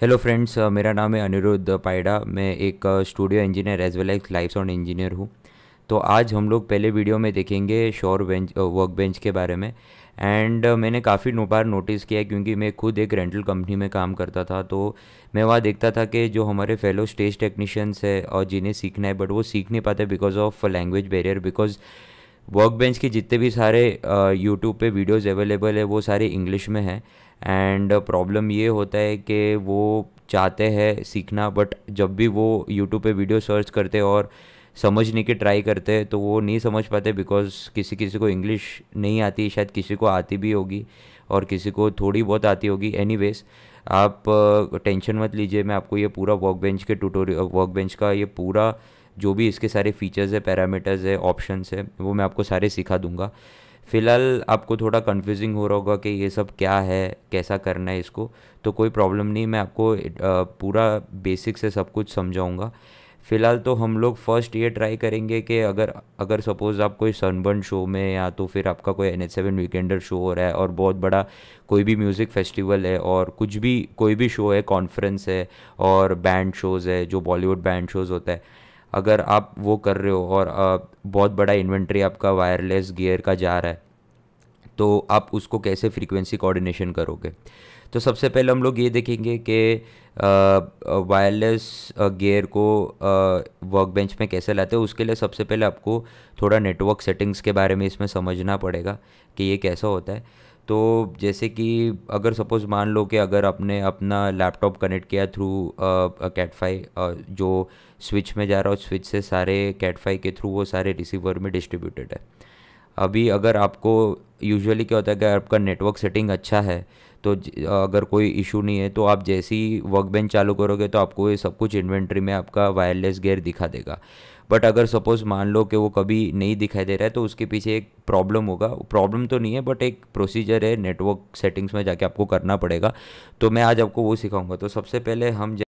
hello friends uh, मेरा नाम है अनिरुद्ध पायडा मैं एक studio engineer as well as life sound engineer हूँ तो आज हम लोग पहले वीडियो में देखेंगे शोर बेंच वर्क बेंच के बारे में एंड uh, मैंने काफ़ी बार नोटिस किया क्योंकि मैं खुद एक रेंटल कंपनी में काम करता था तो मैं वहाँ देखता था कि जो हमारे फेलो स्टेज टेक्नीशियंस है और जिन्हें सीखना है बट वो सीख नहीं पाते because of language barrier because workbench के जितने भी सारे यूट्यूब पे वीडियोस अवेलेबल है वो सारे इंग्लिश में हैं एंड प्रॉब्लम ये होता है कि वो चाहते हैं सीखना बट जब भी वो यूट्यूब पे वीडियो सर्च करते और समझने की ट्राई करते हैं तो वो नहीं समझ पाते बिकॉज किसी किसी को इंग्लिश नहीं आती शायद किसी को आती भी होगी और किसी को थोड़ी बहुत आती होगी एनी आप टेंशन मत लीजिए मैं आपको ये पूरा वर्क बेंच के ट्यूटोरियल वर्क बेंच का ये पूरा जो भी इसके सारे फीचर्स है पैरामीटर्स है ऑप्शंस है वो मैं आपको सारे सिखा दूंगा फ़िलहाल आपको थोड़ा कन्फ्यूजिंग हो रहा होगा कि ये सब क्या है कैसा करना है इसको तो कोई प्रॉब्लम नहीं मैं आपको पूरा बेसिक से सब कुछ समझाऊँगा फ़िलहाल तो हम लोग फर्स्ट ये ट्राई करेंगे कि अगर अगर सपोज़ आप कोई सनबर्न शो में या तो फिर आपका कोई N H seven weekender show हो रहा है और बहुत बड़ा कोई भी म्यूज़िक फेस्टिवल है और कुछ भी कोई भी शो है कॉन्फ्रेंस है और बैंड शोज़ है जो बॉलीवुड बैंड शोज़ होता है अगर आप वो कर रहे हो और बहुत बड़ा इन्वेंट्री आपका वायरलेस गियर का जा रहा है तो आप उसको कैसे फ्रीक्वेंसी कोऑर्डिनेशन करोगे तो सबसे पहले हम लोग ये देखेंगे कि वायरलेस गियर को वर्कबेंच में कैसे लाते हो उसके लिए सबसे पहले आपको थोड़ा नेटवर्क सेटिंग्स के बारे में इसमें समझना पड़ेगा कि ये कैसा होता है तो जैसे कि अगर सपोज़ मान लो कि अगर आपने अपना लैपटॉप कनेक्ट किया थ्रू कैटफाई uh, uh, जो स्विच में जा रहा हो स्विच से सारे कैटफाई के थ्रू वो सारे रिसीवर में डिस्ट्रीब्यूटेड है अभी अगर आपको यूजुअली क्या होता है कि आपका नेटवर्क सेटिंग अच्छा है तो अगर कोई इशू नहीं है तो आप जैसे ही वर्क बेंच चालू करोगे तो आपको ये सब कुछ इन्वेंट्री में आपका वायरलेस गेयर दिखा देगा बट अगर सपोज़ मान लो कि वो कभी नहीं दिखाई दे रहा है तो उसके पीछे एक प्रॉब्लम होगा प्रॉब्लम तो नहीं है बट एक प्रोसीजर है नेटवर्क सेटिंग्स में जाके आपको करना पड़ेगा तो मैं आज आपको वो सिखाऊंगा तो सबसे पहले हम